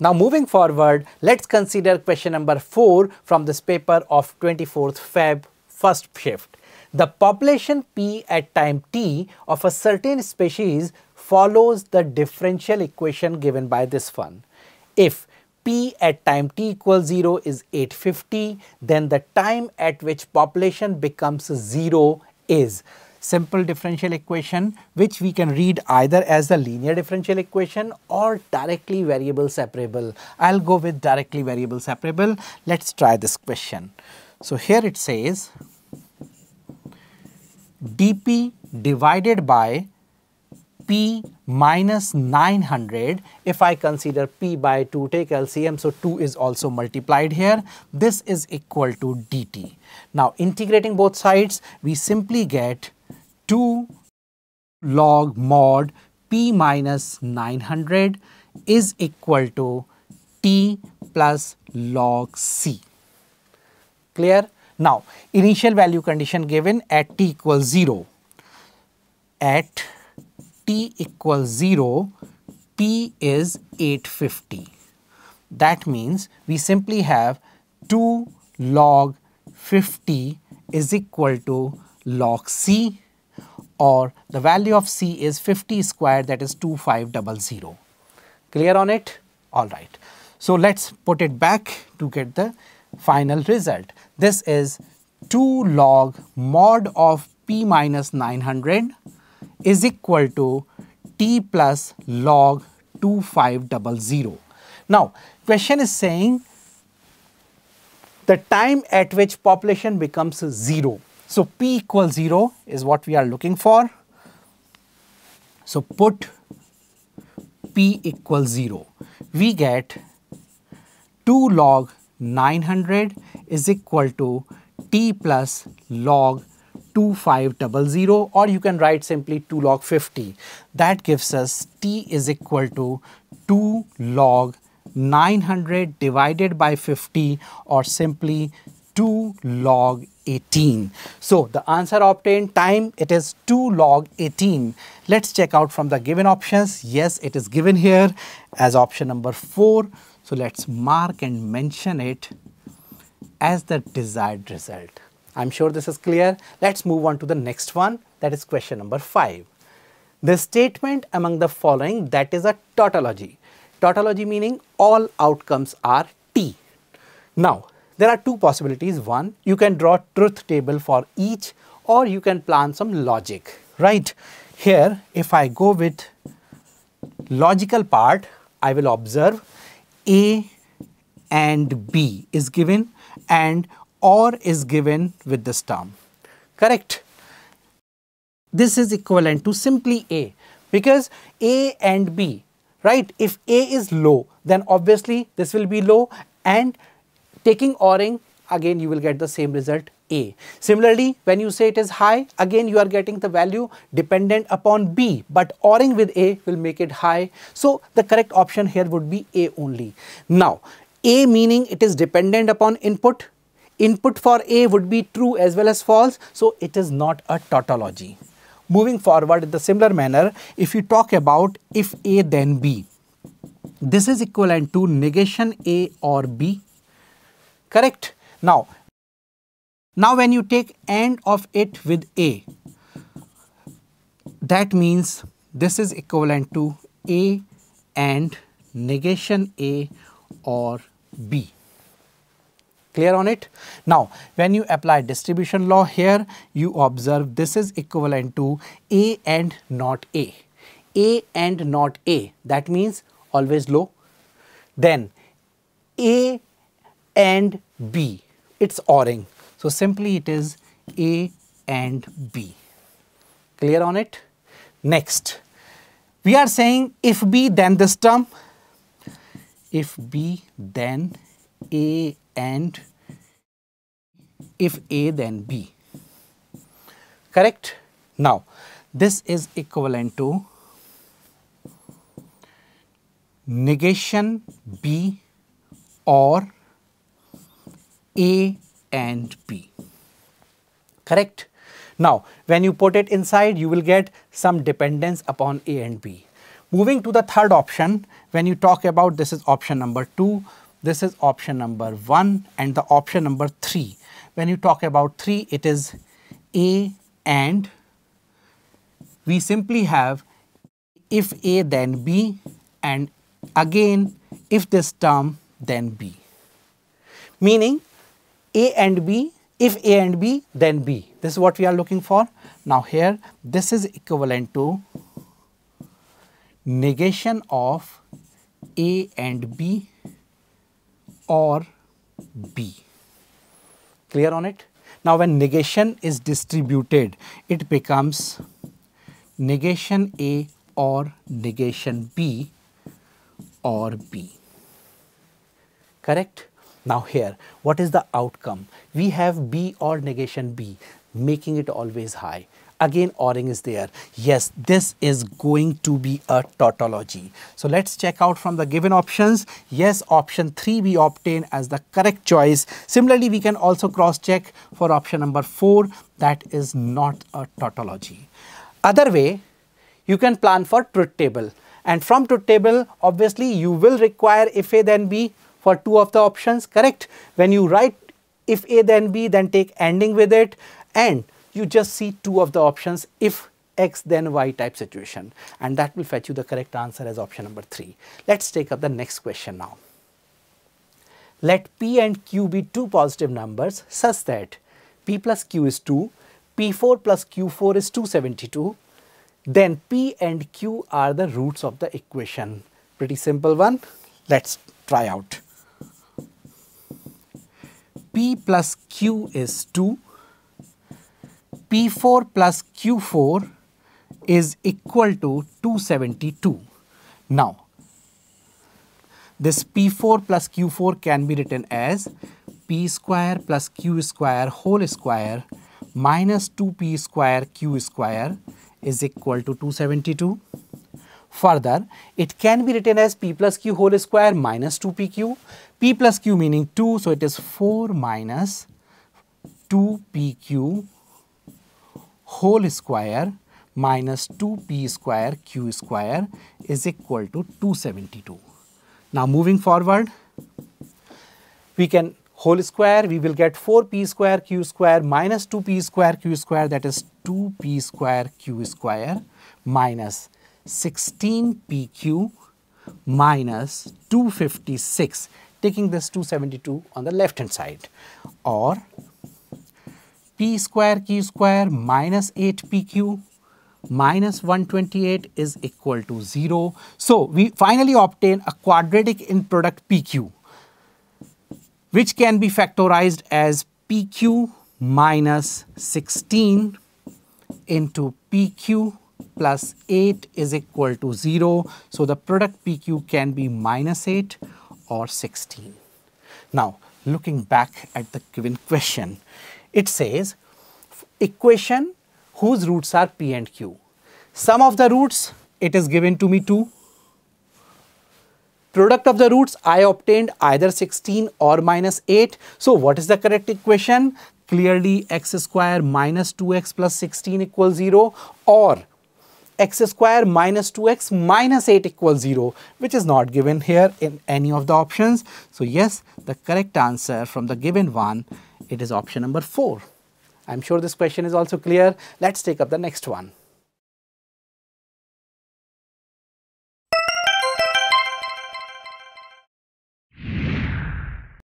Now moving forward, let's consider question number 4 from this paper of 24th Feb, first shift. The population P at time t of a certain species follows the differential equation given by this one. If P at time t equals 0 is 850, then the time at which population becomes 0 is simple differential equation which we can read either as the linear differential equation or directly variable separable. I'll go with directly variable separable. Let's try this question. So here it says dp divided by p minus 900 if I consider p by 2 take LCM so 2 is also multiplied here this is equal to dt. Now integrating both sides we simply get 2 log mod P minus 900 is equal to T plus log C. Clear? Now, initial value condition given at T equals 0. At T equals 0, P is 850. That means we simply have 2 log 50 is equal to log C or the value of C is 50 square that is 2500. Clear on it? All right. So let's put it back to get the final result. This is 2 log mod of P minus 900 is equal to T plus log 2500. Now question is saying the time at which population becomes 0 so, P equals 0 is what we are looking for. So, put P equals 0. We get 2 log 900 is equal to T plus log 2500 or you can write simply 2 log 50. That gives us T is equal to 2 log 900 divided by 50 or simply 2 log 18. So the answer obtained time it is 2 log 18. Let's check out from the given options. Yes it is given here as option number 4. So let's mark and mention it as the desired result. I'm sure this is clear. Let's move on to the next one that is question number 5. The statement among the following that is a tautology. Tautology meaning all outcomes are T. Now there are two possibilities. One, you can draw truth table for each or you can plan some logic, right? Here, if I go with logical part, I will observe A and B is given and OR is given with this term, correct? This is equivalent to simply A because A and B, right? If A is low, then obviously this will be low and taking ORing again you will get the same result A. Similarly, when you say it is high, again you are getting the value dependent upon B, but ORing with A will make it high. So the correct option here would be A only. Now, A meaning it is dependent upon input. Input for A would be true as well as false, so it is not a tautology. Moving forward in the similar manner, if you talk about if A then B, this is equivalent to negation A or B correct? Now, now when you take AND of it with A, that means this is equivalent to A and negation A or B. Clear on it? Now, when you apply distribution law here, you observe this is equivalent to A and not A. A and not A, that means always low. Then A and B. It's ORing. So simply it is A and B. Clear on it? Next, we are saying if B then this term, if B then A and if A then B. Correct? Now, this is equivalent to negation B or a and B, Correct? Now, when you put it inside, you will get some dependence upon A and B. Moving to the third option, when you talk about this is option number 2, this is option number 1 and the option number 3. When you talk about 3, it is A and we simply have if A then B and again if this term then B. Meaning a and B, if A and B then B. This is what we are looking for. Now here this is equivalent to negation of A and B or B. Clear on it? Now when negation is distributed, it becomes negation A or negation B or B. Correct? Now here, what is the outcome? We have B or negation B, making it always high. Again, ORing is there. Yes, this is going to be a tautology. So let's check out from the given options. Yes, option 3 we obtain as the correct choice. Similarly, we can also cross-check for option number 4. That is not a tautology. Other way, you can plan for truth table. And from truth table, obviously, you will require if A then B for two of the options, correct? When you write if A then B, then take ending with it and you just see two of the options if X then Y type situation and that will fetch you the correct answer as option number 3. Let's take up the next question now. Let P and Q be two positive numbers such that P plus Q is 2, P4 plus Q4 is 272, then P and Q are the roots of the equation. Pretty simple one. Let's try out. P plus Q is 2, P4 plus Q4 is equal to 272. Now, this P4 plus Q4 can be written as P square plus Q square whole square minus 2P square Q square is equal to 272. Further, it can be written as p plus q whole square minus 2pq, p plus q meaning 2, so it is 4 minus 2pq whole square minus 2p square q square is equal to 272. Now moving forward, we can whole square, we will get 4p square q square minus 2p square q square that is 2p square q square minus 16PQ minus 256 taking this 272 on the left hand side or P square Q square minus 8PQ minus 128 is equal to 0. So, we finally obtain a quadratic in product PQ which can be factorized as PQ minus 16 into PQ plus 8 is equal to 0. So, the product PQ can be minus 8 or 16. Now, looking back at the given question, it says equation whose roots are P and Q. Sum of the roots, it is given to me 2. Product of the roots, I obtained either 16 or minus 8. So, what is the correct equation? Clearly, x square minus 2x plus 16 equals 0 or x square minus 2x minus 8 equals 0 which is not given here in any of the options. So yes, the correct answer from the given one, it is option number 4. I'm sure this question is also clear. Let's take up the next one.